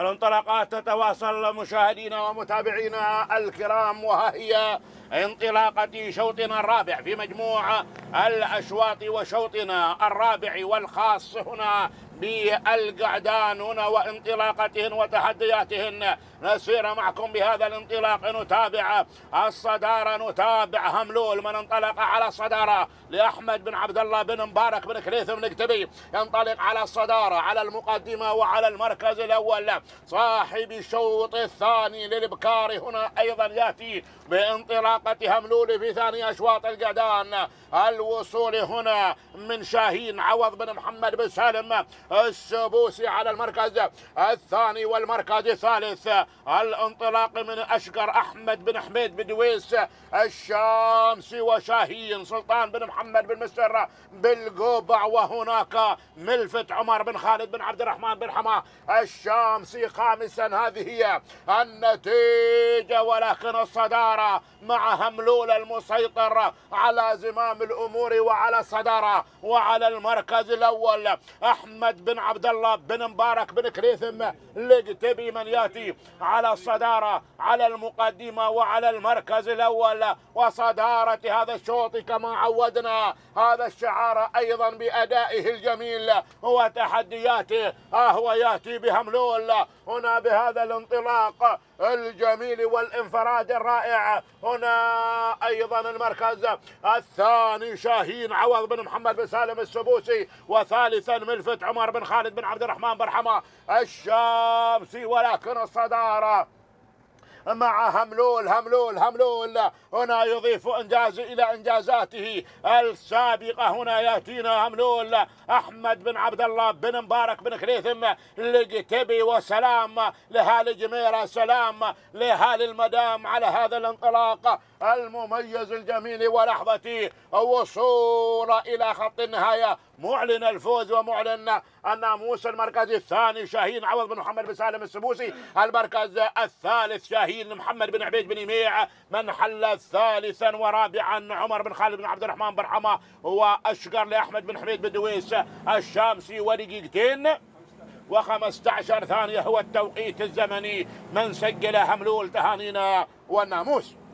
الانطلاقات تتواصل مشاهدينا ومتابعينا الكرام وها هي انطلاقة شوطنا الرابع في مجموعة الأشواط وشوطنا الرابع والخاص هنا بالقعدان هنا وانطلاقتهن وتحدياتهن نسير معكم بهذا الانطلاق نتابع الصدارة نتابع هملول من انطلق على الصدارة لأحمد بن عبد الله بن مبارك بن كريث بن كتبي ينطلق على الصدارة على المقدمة وعلى المركز الأول صاحب الشوط الثاني للبكاري هنا أيضا يأتي بانطلاق بطاقة هملولي في ثاني أشواط القعدان الوصول هنا من شاهين عوض بن محمد بن سالم السبوسي على المركز الثاني والمركز الثالث الانطلاق من أشقر أحمد بن حميد بدويس الشامسي وشاهين سلطان بن محمد بن مستر بالقبع وهناك ملفت عمر بن خالد بن عبد الرحمن بن حماه الشامسي خامسا هذه هي النتيجة ولكن الصدارة مع هملول المسيطر على زمام الأمور وعلى الصدارة وعلى المركز الأول أحمد بن عبد الله بن مبارك بن كريثم لقتبي من ياتي على الصدارة على المقدمة وعلى المركز الأول وصدارة هذا الشوط كما عودنا هذا الشعار أيضا بأدائه الجميل وتحدياته هو ياتي بهملول هنا بهذا الانطلاق الجميل والانفراد الرائع هنا ايضا المركز الثاني شاهين عوض بن محمد بن سالم السبوسي وثالثا ملفت عمر بن خالد بن عبد الرحمن بن حما الشامسي ولكن الصداره مع هملول هملول هملول هنا يضيف إنجاز إلى إنجازاته السابقة هنا يأتينا هملول أحمد بن عبد الله بن مبارك بن خليثم لقتبي وسلام لها جميره سلام لها المدام على هذا الانطلاق المميز الجميل ولحظة وصول إلى خط النهاية معلن الفوز ومعلن الناموس المركز الثاني شاهين عوض بن محمد بن سالم السبوسي المركز الثالث شاهين الدين محمد بن عبيد بن يميع من حل ثالثا ورابعا عمر بن خالد بن عبد الرحمن بن حماه واشقر لاحمد بن حميد بن دويس الشامسي ودقيقتين و15 ثانيه هو التوقيت الزمني من سجل هملول تهانينا والناموس